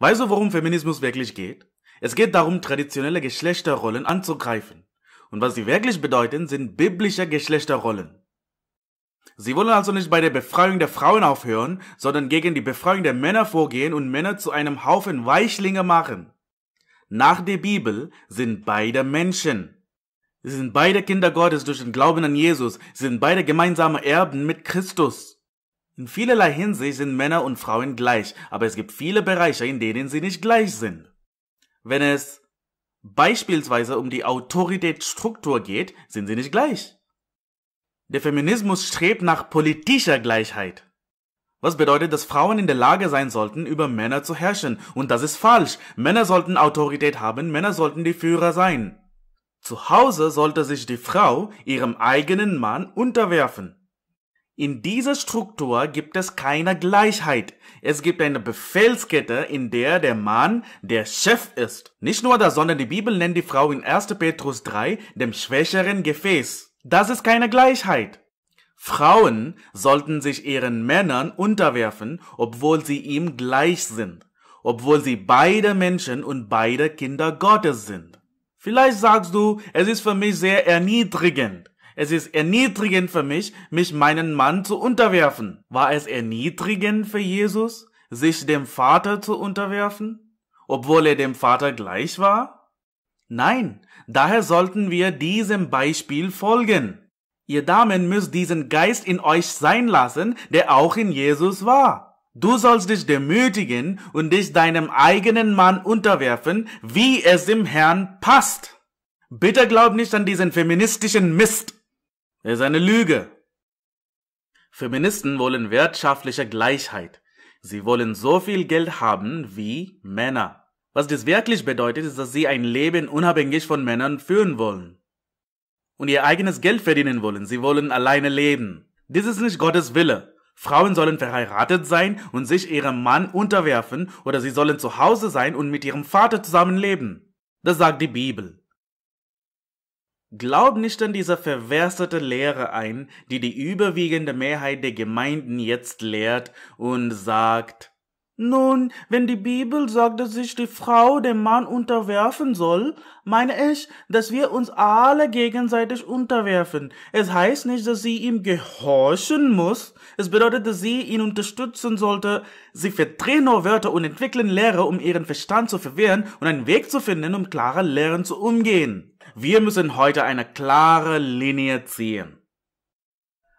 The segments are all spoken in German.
Weißt du, worum Feminismus wirklich geht? Es geht darum, traditionelle Geschlechterrollen anzugreifen. Und was sie wirklich bedeuten, sind biblische Geschlechterrollen. Sie wollen also nicht bei der Befreiung der Frauen aufhören, sondern gegen die Befreiung der Männer vorgehen und Männer zu einem Haufen Weichlinge machen. Nach der Bibel sind beide Menschen. Sie sind beide Kinder Gottes durch den Glauben an Jesus. Sie sind beide gemeinsame Erben mit Christus. In vielerlei Hinsicht sind Männer und Frauen gleich, aber es gibt viele Bereiche, in denen sie nicht gleich sind. Wenn es beispielsweise um die Autoritätsstruktur geht, sind sie nicht gleich. Der Feminismus strebt nach politischer Gleichheit. Was bedeutet, dass Frauen in der Lage sein sollten, über Männer zu herrschen. Und das ist falsch. Männer sollten Autorität haben, Männer sollten die Führer sein. Zu Hause sollte sich die Frau ihrem eigenen Mann unterwerfen. In dieser Struktur gibt es keine Gleichheit. Es gibt eine Befehlskette, in der der Mann der Chef ist. Nicht nur das, sondern die Bibel nennt die Frau in 1. Petrus 3 dem schwächeren Gefäß. Das ist keine Gleichheit. Frauen sollten sich ihren Männern unterwerfen, obwohl sie ihm gleich sind, obwohl sie beide Menschen und beide Kinder Gottes sind. Vielleicht sagst du, es ist für mich sehr erniedrigend, es ist erniedrigend für mich, mich meinen Mann zu unterwerfen. War es erniedrigend für Jesus, sich dem Vater zu unterwerfen, obwohl er dem Vater gleich war? Nein, daher sollten wir diesem Beispiel folgen. Ihr Damen müsst diesen Geist in euch sein lassen, der auch in Jesus war. Du sollst dich demütigen und dich deinem eigenen Mann unterwerfen, wie es dem Herrn passt. Bitte glaub nicht an diesen feministischen Mist ist äh, eine Lüge. Feministen wollen wirtschaftliche Gleichheit. Sie wollen so viel Geld haben wie Männer. Was das wirklich bedeutet, ist, dass sie ein Leben unabhängig von Männern führen wollen. Und ihr eigenes Geld verdienen wollen. Sie wollen alleine leben. Dies ist nicht Gottes Wille. Frauen sollen verheiratet sein und sich ihrem Mann unterwerfen oder sie sollen zu Hause sein und mit ihrem Vater zusammenleben. Das sagt die Bibel. Glaub nicht an diese verwerstete Lehre ein, die die überwiegende Mehrheit der Gemeinden jetzt lehrt und sagt, nun, wenn die Bibel sagt, dass sich die Frau dem Mann unterwerfen soll, meine ich, dass wir uns alle gegenseitig unterwerfen. Es heißt nicht, dass sie ihm gehorchen muss. Es bedeutet, dass sie ihn unterstützen sollte. Sie verdrehen nur Wörter und entwickeln Lehre, um ihren Verstand zu verwirren und einen Weg zu finden, um klare Lehren zu umgehen. Wir müssen heute eine klare Linie ziehen.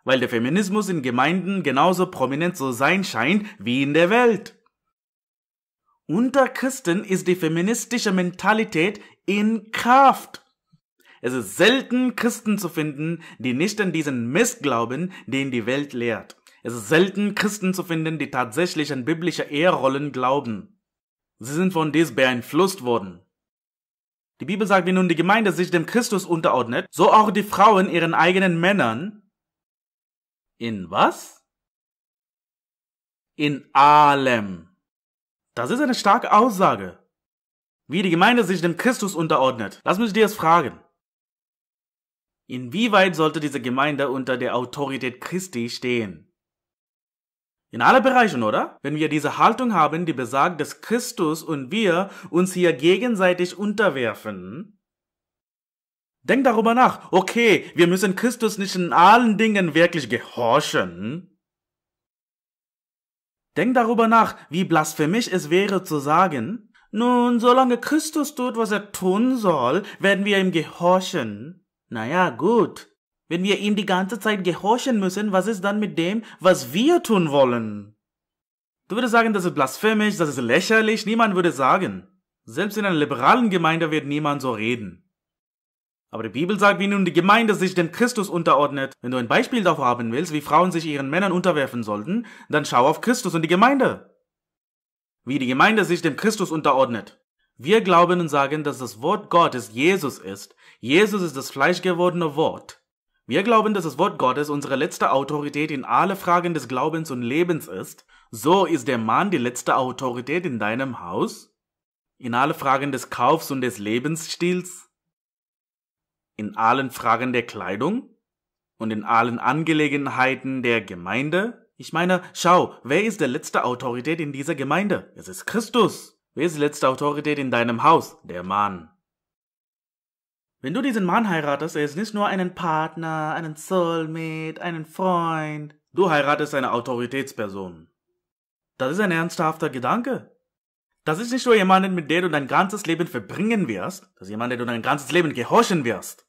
Weil der Feminismus in Gemeinden genauso prominent zu sein scheint wie in der Welt. Unter Christen ist die feministische Mentalität in Kraft. Es ist selten, Christen zu finden, die nicht an diesen Mist glauben, den die Welt lehrt. Es ist selten, Christen zu finden, die tatsächlich an biblische Ehrrollen glauben. Sie sind von dies beeinflusst worden. Die Bibel sagt, wie nun die Gemeinde sich dem Christus unterordnet, so auch die Frauen ihren eigenen Männern. In was? In allem. Das ist eine starke Aussage. Wie die Gemeinde sich dem Christus unterordnet. Lass mich dir das fragen. Inwieweit sollte diese Gemeinde unter der Autorität Christi stehen? In allen Bereichen, oder? Wenn wir diese Haltung haben, die besagt, dass Christus und wir uns hier gegenseitig unterwerfen, denk darüber nach. Okay, wir müssen Christus nicht in allen Dingen wirklich gehorchen. Denk darüber nach, wie blasphemisch es wäre zu sagen, nun, solange Christus tut, was er tun soll, werden wir ihm gehorchen. Naja, gut, wenn wir ihm die ganze Zeit gehorchen müssen, was ist dann mit dem, was wir tun wollen? Du würdest sagen, das ist blasphemisch, das ist lächerlich, niemand würde sagen. Selbst in einer liberalen Gemeinde wird niemand so reden. Aber die Bibel sagt, wie nun die Gemeinde sich dem Christus unterordnet. Wenn du ein Beispiel dafür haben willst, wie Frauen sich ihren Männern unterwerfen sollten, dann schau auf Christus und die Gemeinde. Wie die Gemeinde sich dem Christus unterordnet. Wir glauben und sagen, dass das Wort Gottes Jesus ist. Jesus ist das fleischgewordene Wort. Wir glauben, dass das Wort Gottes unsere letzte Autorität in alle Fragen des Glaubens und Lebens ist. So ist der Mann die letzte Autorität in deinem Haus, in alle Fragen des Kaufs und des Lebensstils, in allen Fragen der Kleidung und in allen Angelegenheiten der Gemeinde. Ich meine, schau, wer ist der letzte Autorität in dieser Gemeinde? Es ist Christus. Wer ist die letzte Autorität in deinem Haus? Der Mann. Wenn du diesen Mann heiratest, er ist nicht nur einen Partner, einen Soulmate, einen Freund. Du heiratest eine Autoritätsperson. Das ist ein ernsthafter Gedanke. Das ist nicht nur jemand, mit der du dein ganzes Leben verbringen wirst, das ist jemand, der du dein ganzes Leben gehorchen wirst.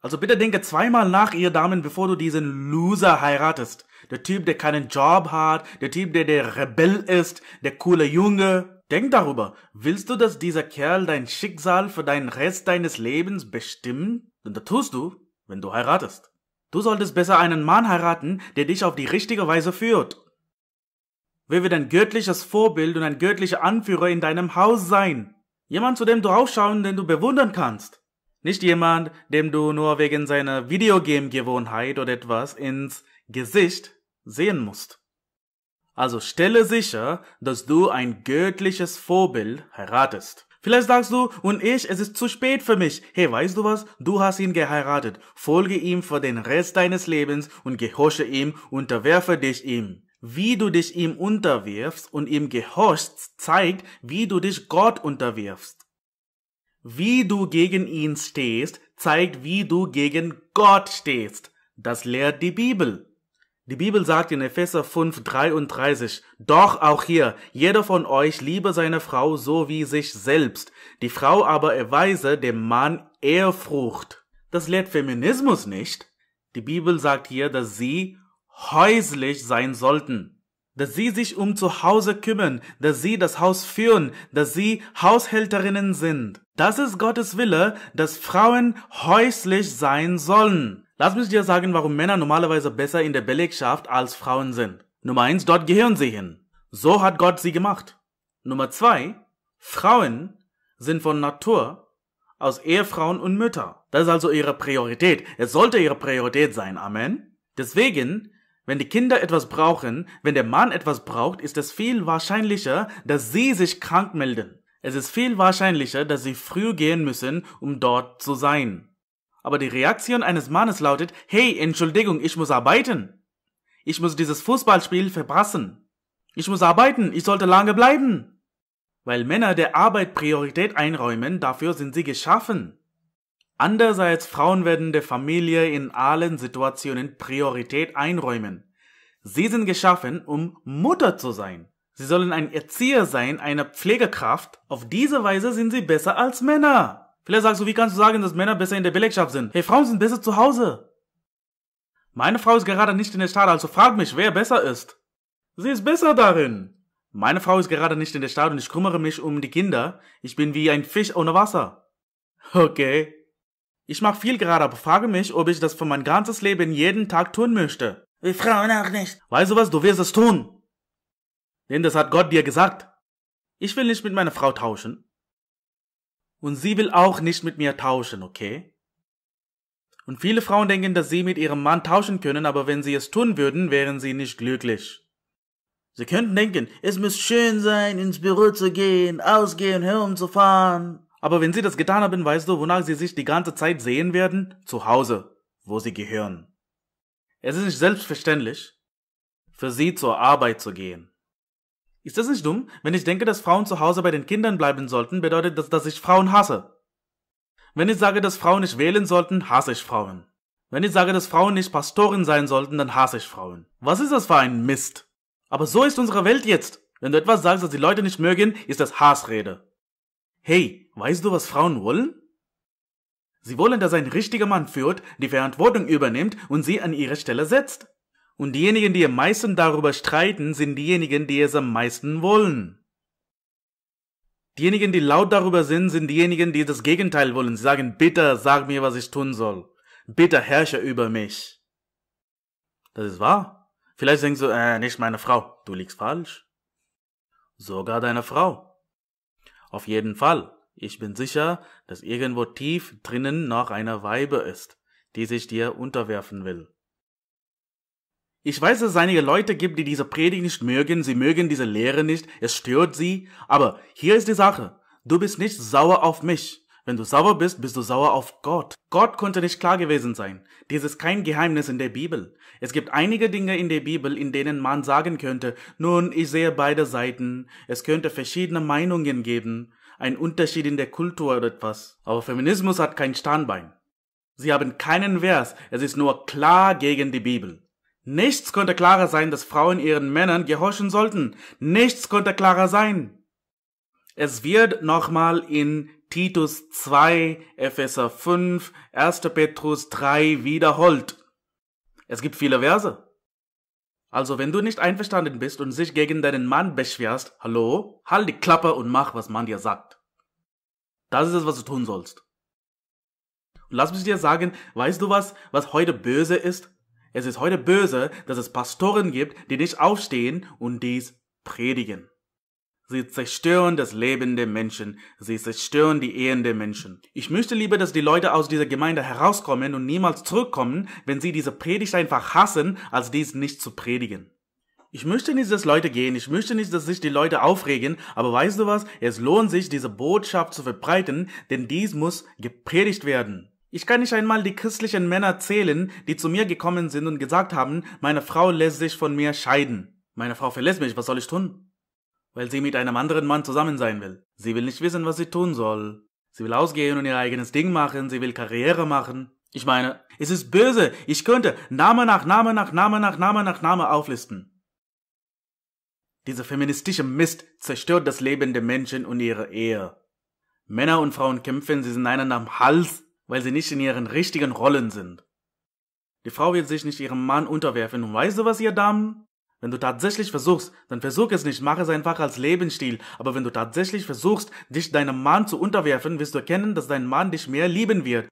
Also bitte denke zweimal nach, ihr Damen, bevor du diesen Loser heiratest. Der Typ, der keinen Job hat, der Typ, der der Rebell ist, der coole Junge. Denk darüber. Willst du, dass dieser Kerl dein Schicksal für den Rest deines Lebens bestimmen? Denn das tust du, wenn du heiratest. Du solltest besser einen Mann heiraten, der dich auf die richtige Weise führt. Wer wird ein göttliches Vorbild und ein göttlicher Anführer in deinem Haus sein? Jemand, zu dem du aufschauen, den du bewundern kannst. Nicht jemand, dem du nur wegen seiner Videogame-Gewohnheit oder etwas ins Gesicht sehen musst. Also stelle sicher, dass du ein göttliches Vorbild heiratest. Vielleicht sagst du, und ich, es ist zu spät für mich. Hey, weißt du was? Du hast ihn geheiratet. Folge ihm für den Rest deines Lebens und gehorche ihm, unterwerfe dich ihm. Wie du dich ihm unterwirfst und ihm gehorchst, zeigt, wie du dich Gott unterwirfst. Wie du gegen ihn stehst, zeigt, wie du gegen Gott stehst. Das lehrt die Bibel. Die Bibel sagt in Epheser 5, 33, Doch auch hier, jeder von euch liebe seine Frau so wie sich selbst, die Frau aber erweise dem Mann Ehrfrucht. Das lehrt Feminismus nicht. Die Bibel sagt hier, dass sie häuslich sein sollten, dass sie sich um zu Hause kümmern, dass sie das Haus führen, dass sie Haushälterinnen sind. Das ist Gottes Wille, dass Frauen häuslich sein sollen. Lass mich dir sagen, warum Männer normalerweise besser in der Belegschaft als Frauen sind. Nummer eins, dort gehören sie hin. So hat Gott sie gemacht. Nummer zwei, Frauen sind von Natur aus Ehefrauen und Mütter. Das ist also ihre Priorität. Es sollte ihre Priorität sein. Amen. Deswegen, wenn die Kinder etwas brauchen, wenn der Mann etwas braucht, ist es viel wahrscheinlicher, dass sie sich krank melden. Es ist viel wahrscheinlicher, dass sie früh gehen müssen, um dort zu sein. Aber die Reaktion eines Mannes lautet, hey, Entschuldigung, ich muss arbeiten. Ich muss dieses Fußballspiel verpassen. Ich muss arbeiten, ich sollte lange bleiben. Weil Männer der Arbeit Priorität einräumen, dafür sind sie geschaffen. Andererseits Frauen werden der Familie in allen Situationen Priorität einräumen. Sie sind geschaffen, um Mutter zu sein. Sie sollen ein Erzieher sein, eine Pflegekraft. Auf diese Weise sind sie besser als Männer. Vielleicht sagst du, wie kannst du sagen, dass Männer besser in der Belegschaft sind? Hey, Frauen sind besser zu Hause. Meine Frau ist gerade nicht in der Stadt, also frag mich, wer besser ist. Sie ist besser darin. Meine Frau ist gerade nicht in der Stadt und ich kümmere mich um die Kinder. Ich bin wie ein Fisch ohne Wasser. Okay. Ich mache viel gerade, aber frage mich, ob ich das für mein ganzes Leben jeden Tag tun möchte. Wir Frauen auch nicht. Weißt du was, du wirst es tun. Denn das hat Gott dir gesagt. Ich will nicht mit meiner Frau tauschen. Und sie will auch nicht mit mir tauschen, okay? Und viele Frauen denken, dass sie mit ihrem Mann tauschen können, aber wenn sie es tun würden, wären sie nicht glücklich. Sie könnten denken, es muss schön sein, ins Büro zu gehen, ausgehen, herumzufahren. Aber wenn sie das getan haben, weißt du, wonach sie sich die ganze Zeit sehen werden? Zu Hause, wo sie gehören. Es ist nicht selbstverständlich, für sie zur Arbeit zu gehen. Ist das nicht dumm? Wenn ich denke, dass Frauen zu Hause bei den Kindern bleiben sollten, bedeutet das, dass ich Frauen hasse. Wenn ich sage, dass Frauen nicht wählen sollten, hasse ich Frauen. Wenn ich sage, dass Frauen nicht Pastoren sein sollten, dann hasse ich Frauen. Was ist das für ein Mist? Aber so ist unsere Welt jetzt. Wenn du etwas sagst, das die Leute nicht mögen, ist das Hassrede. Hey, weißt du, was Frauen wollen? Sie wollen, dass ein richtiger Mann führt, die Verantwortung übernimmt und sie an ihre Stelle setzt. Und diejenigen, die am meisten darüber streiten, sind diejenigen, die es am meisten wollen. Diejenigen, die laut darüber sind, sind diejenigen, die das Gegenteil wollen. Sie sagen, bitte sag mir, was ich tun soll. Bitte herrsche über mich. Das ist wahr. Vielleicht denkst du, äh, nicht meine Frau. Du liegst falsch. Sogar deine Frau. Auf jeden Fall. Ich bin sicher, dass irgendwo tief drinnen noch eine Weibe ist, die sich dir unterwerfen will. Ich weiß, dass es einige Leute gibt, die diese Predigt nicht mögen, sie mögen diese Lehre nicht, es stört sie, aber hier ist die Sache. Du bist nicht sauer auf mich. Wenn du sauer bist, bist du sauer auf Gott. Gott konnte nicht klar gewesen sein. Dies ist kein Geheimnis in der Bibel. Es gibt einige Dinge in der Bibel, in denen man sagen könnte, nun, ich sehe beide Seiten, es könnte verschiedene Meinungen geben, ein Unterschied in der Kultur oder etwas. Aber Feminismus hat kein Standbein. Sie haben keinen Vers, es ist nur klar gegen die Bibel. Nichts konnte klarer sein, dass Frauen ihren Männern gehorchen sollten. Nichts konnte klarer sein. Es wird nochmal in Titus 2, Epheser 5, 1. Petrus 3 wiederholt. Es gibt viele Verse. Also wenn du nicht einverstanden bist und sich gegen deinen Mann beschwerst, hallo, halt die Klappe und mach, was man dir sagt. Das ist es, was du tun sollst. Und lass mich dir sagen, weißt du was, was heute böse ist? Es ist heute böse, dass es Pastoren gibt, die nicht aufstehen und dies predigen. Sie zerstören das Leben der Menschen. Sie zerstören die Ehen der Menschen. Ich möchte lieber, dass die Leute aus dieser Gemeinde herauskommen und niemals zurückkommen, wenn sie diese Predigt einfach hassen, als dies nicht zu predigen. Ich möchte nicht, dass Leute gehen. Ich möchte nicht, dass sich die Leute aufregen. Aber weißt du was? Es lohnt sich, diese Botschaft zu verbreiten, denn dies muss gepredigt werden. Ich kann nicht einmal die christlichen Männer zählen, die zu mir gekommen sind und gesagt haben, meine Frau lässt sich von mir scheiden. Meine Frau verlässt mich, was soll ich tun? Weil sie mit einem anderen Mann zusammen sein will. Sie will nicht wissen, was sie tun soll. Sie will ausgehen und ihr eigenes Ding machen, sie will Karriere machen. Ich meine, es ist böse. Ich könnte Name nach Name nach Name nach Name nach Name auflisten. Dieser feministische Mist zerstört das Leben der Menschen und ihre Ehe. Männer und Frauen kämpfen, sie sind einander am Hals weil sie nicht in ihren richtigen Rollen sind. Die Frau wird sich nicht ihrem Mann unterwerfen und weißt du was, ihr Damen? Wenn du tatsächlich versuchst, dann versuch es nicht, mach es einfach als Lebensstil. Aber wenn du tatsächlich versuchst, dich deinem Mann zu unterwerfen, wirst du erkennen, dass dein Mann dich mehr lieben wird.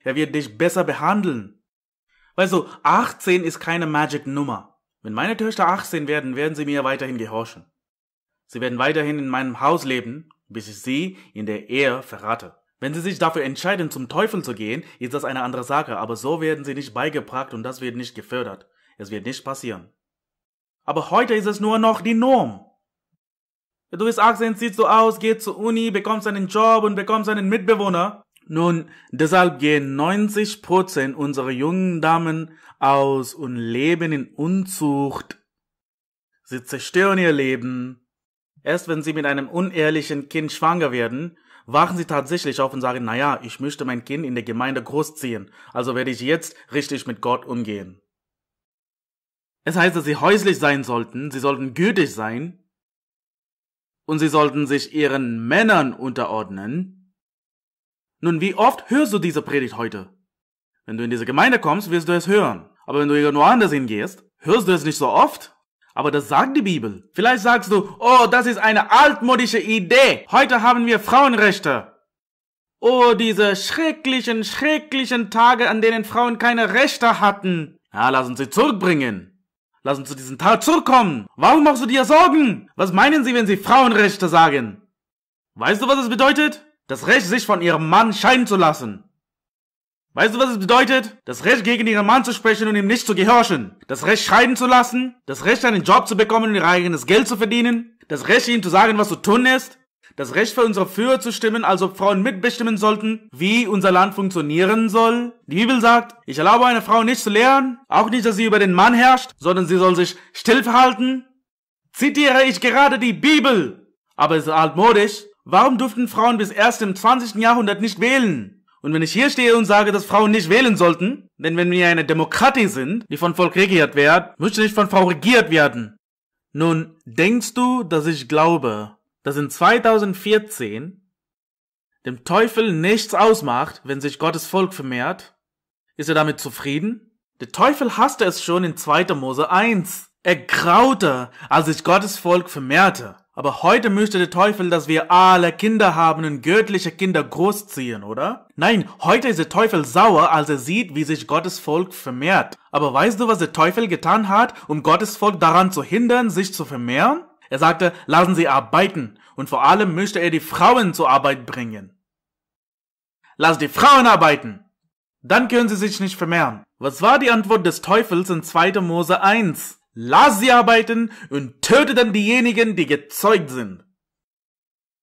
Er wird dich besser behandeln. Weißt du, 18 ist keine Magic-Nummer. Wenn meine Töchter 18 werden, werden sie mir weiterhin gehorchen. Sie werden weiterhin in meinem Haus leben, bis ich sie in der Ehe verrate. Wenn sie sich dafür entscheiden, zum Teufel zu gehen, ist das eine andere Sache, aber so werden sie nicht beigebracht und das wird nicht gefördert. Es wird nicht passieren. Aber heute ist es nur noch die Norm. Du bist 18, siehst du aus, gehst zur Uni, bekommst einen Job und bekommst einen Mitbewohner. Nun, deshalb gehen 90% unserer jungen Damen aus und leben in Unzucht. Sie zerstören ihr Leben. Erst wenn sie mit einem unehrlichen Kind schwanger werden, wachen sie tatsächlich auf und sagen, naja, ich möchte mein Kind in der Gemeinde großziehen, also werde ich jetzt richtig mit Gott umgehen. Es heißt, dass sie häuslich sein sollten, sie sollten gütig sein und sie sollten sich ihren Männern unterordnen. Nun, wie oft hörst du diese Predigt heute? Wenn du in diese Gemeinde kommst, wirst du es hören. Aber wenn du irgendwo anders hingehst, hörst du es nicht so oft? Aber das sagt die Bibel. Vielleicht sagst du, oh, das ist eine altmodische Idee. Heute haben wir Frauenrechte. Oh, diese schrecklichen, schrecklichen Tage, an denen Frauen keine Rechte hatten. Ja, lass uns sie zurückbringen. Lass uns zu diesem Tag zurückkommen. Warum machst du dir Sorgen? Was meinen sie, wenn sie Frauenrechte sagen? Weißt du, was es bedeutet? Das Recht, sich von ihrem Mann scheiden zu lassen. Weißt du, was es bedeutet? Das Recht gegen ihren Mann zu sprechen und ihm nicht zu gehorchen. Das Recht scheiden zu lassen. Das Recht einen Job zu bekommen und ihr eigenes Geld zu verdienen. Das Recht ihm zu sagen, was zu tun ist. Das Recht für unsere Führer zu stimmen, also Frauen mitbestimmen sollten, wie unser Land funktionieren soll. Die Bibel sagt, ich erlaube einer Frau nicht zu lehren, auch nicht, dass sie über den Mann herrscht, sondern sie soll sich still verhalten. Zitiere ich gerade die Bibel. Aber es ist altmodisch. Warum durften Frauen bis erst im 20. Jahrhundert nicht wählen? Und wenn ich hier stehe und sage, dass Frauen nicht wählen sollten, denn wenn wir eine Demokratie sind, die von Volk regiert wird, möchte ich von Frau regiert werden. Nun, denkst du, dass ich glaube, dass in 2014 dem Teufel nichts ausmacht, wenn sich Gottes Volk vermehrt? Ist er damit zufrieden? Der Teufel hasste es schon in 2. Mose 1. Er graute, als sich Gottes Volk vermehrte. Aber heute möchte der Teufel, dass wir alle Kinder haben und göttliche Kinder großziehen, oder? Nein, heute ist der Teufel sauer, als er sieht, wie sich Gottes Volk vermehrt. Aber weißt du, was der Teufel getan hat, um Gottes Volk daran zu hindern, sich zu vermehren? Er sagte, lassen sie arbeiten. Und vor allem möchte er die Frauen zur Arbeit bringen. Lass die Frauen arbeiten! Dann können sie sich nicht vermehren. Was war die Antwort des Teufels in 2. Mose 1? Lass sie arbeiten und töte dann diejenigen, die gezeugt sind.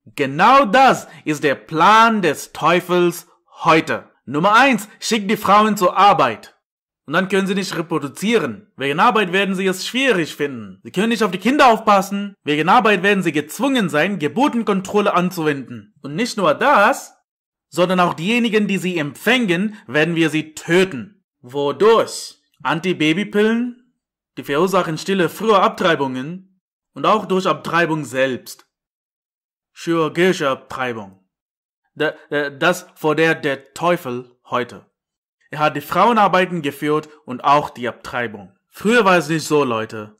Genau das ist der Plan des Teufels heute. Nummer eins: schick die Frauen zur Arbeit. Und dann können sie nicht reproduzieren. Wegen Arbeit werden sie es schwierig finden. Sie können nicht auf die Kinder aufpassen. Wegen Arbeit werden sie gezwungen sein, Geburtenkontrolle anzuwenden. Und nicht nur das, sondern auch diejenigen, die sie empfängen, werden wir sie töten. Wodurch? Antibabypillen, die verursachen Stille frühe Abtreibungen und auch durch Abtreibung selbst. Chirurgische Abtreibung. Äh, das vor der der Teufel heute. Er hat die Frauenarbeiten geführt und auch die Abtreibung. Früher war es nicht so, Leute.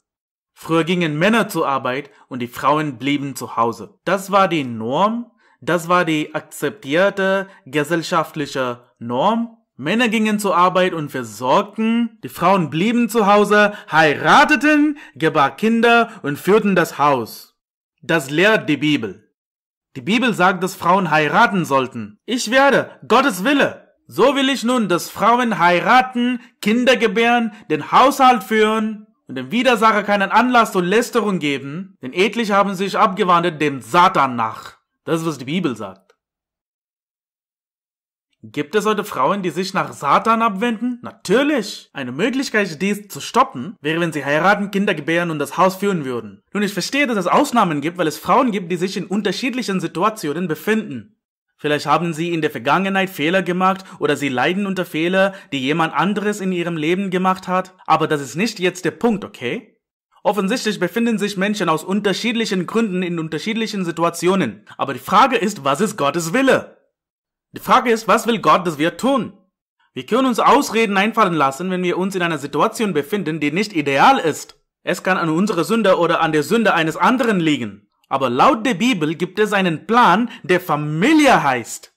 Früher gingen Männer zur Arbeit und die Frauen blieben zu Hause. Das war die Norm, das war die akzeptierte gesellschaftliche Norm Männer gingen zur Arbeit und versorgten, die Frauen blieben zu Hause, heirateten, gebar Kinder und führten das Haus. Das lehrt die Bibel. Die Bibel sagt, dass Frauen heiraten sollten. Ich werde, Gottes Wille. So will ich nun, dass Frauen heiraten, Kinder gebären, den Haushalt führen und dem Widersacher keinen Anlass zur Lästerung geben, denn etlich haben sich abgewandelt dem Satan nach. Das ist, was die Bibel sagt. Gibt es heute Frauen, die sich nach Satan abwenden? Natürlich! Eine Möglichkeit, dies zu stoppen, wäre, wenn sie heiraten, Kinder gebären und das Haus führen würden. Nun, ich verstehe, dass es Ausnahmen gibt, weil es Frauen gibt, die sich in unterschiedlichen Situationen befinden. Vielleicht haben sie in der Vergangenheit Fehler gemacht oder sie leiden unter Fehler, die jemand anderes in ihrem Leben gemacht hat, aber das ist nicht jetzt der Punkt, okay? Offensichtlich befinden sich Menschen aus unterschiedlichen Gründen in unterschiedlichen Situationen, aber die Frage ist, was ist Gottes Wille? Die Frage ist, was will Gott, dass wir tun? Wir können uns Ausreden einfallen lassen, wenn wir uns in einer Situation befinden, die nicht ideal ist. Es kann an unserer Sünde oder an der Sünde eines anderen liegen. Aber laut der Bibel gibt es einen Plan, der Familie heißt.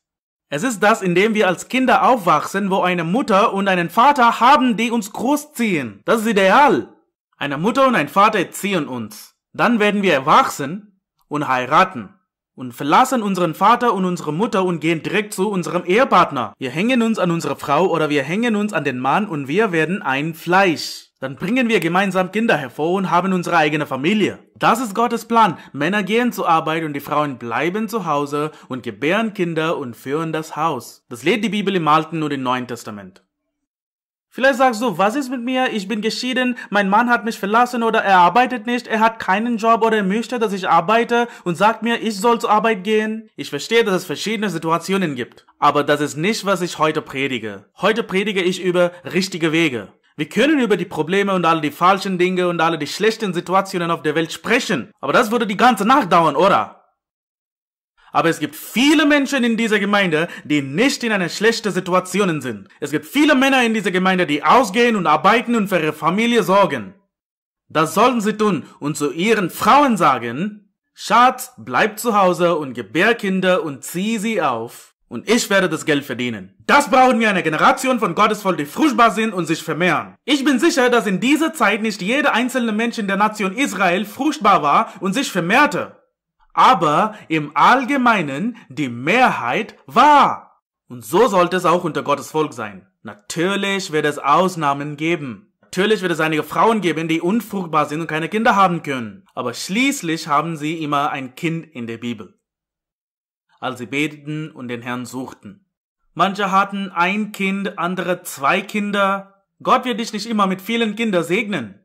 Es ist das, in dem wir als Kinder aufwachsen, wo eine Mutter und einen Vater haben, die uns großziehen. Das ist ideal. Eine Mutter und ein Vater erziehen uns. Dann werden wir erwachsen und heiraten und verlassen unseren Vater und unsere Mutter und gehen direkt zu unserem Ehepartner. Wir hängen uns an unsere Frau oder wir hängen uns an den Mann und wir werden ein Fleisch. Dann bringen wir gemeinsam Kinder hervor und haben unsere eigene Familie. Das ist Gottes Plan. Männer gehen zur Arbeit und die Frauen bleiben zu Hause und gebären Kinder und führen das Haus. Das lädt die Bibel im Alten und im Neuen Testament. Vielleicht sagst du, was ist mit mir? Ich bin geschieden, mein Mann hat mich verlassen oder er arbeitet nicht, er hat keinen Job oder er möchte, dass ich arbeite und sagt mir, ich soll zur Arbeit gehen. Ich verstehe, dass es verschiedene Situationen gibt. Aber das ist nicht, was ich heute predige. Heute predige ich über richtige Wege. Wir können über die Probleme und alle die falschen Dinge und alle die schlechten Situationen auf der Welt sprechen. Aber das würde die ganze Nacht dauern, oder? Aber es gibt viele Menschen in dieser Gemeinde, die nicht in einer schlechten Situation sind. Es gibt viele Männer in dieser Gemeinde, die ausgehen und arbeiten und für ihre Familie sorgen. Das sollten sie tun und zu ihren Frauen sagen, Schatz, bleib zu Hause und gebär Kinder und zieh sie auf und ich werde das Geld verdienen. Das brauchen wir eine Generation von Gottesvolk, die fruchtbar sind und sich vermehren. Ich bin sicher, dass in dieser Zeit nicht jeder einzelne Mensch in der Nation Israel fruchtbar war und sich vermehrte aber im Allgemeinen die Mehrheit war. Und so sollte es auch unter Gottes Volk sein. Natürlich wird es Ausnahmen geben. Natürlich wird es einige Frauen geben, die unfruchtbar sind und keine Kinder haben können. Aber schließlich haben sie immer ein Kind in der Bibel. Als sie beteten und den Herrn suchten. Manche hatten ein Kind, andere zwei Kinder. Gott wird dich nicht immer mit vielen Kindern segnen.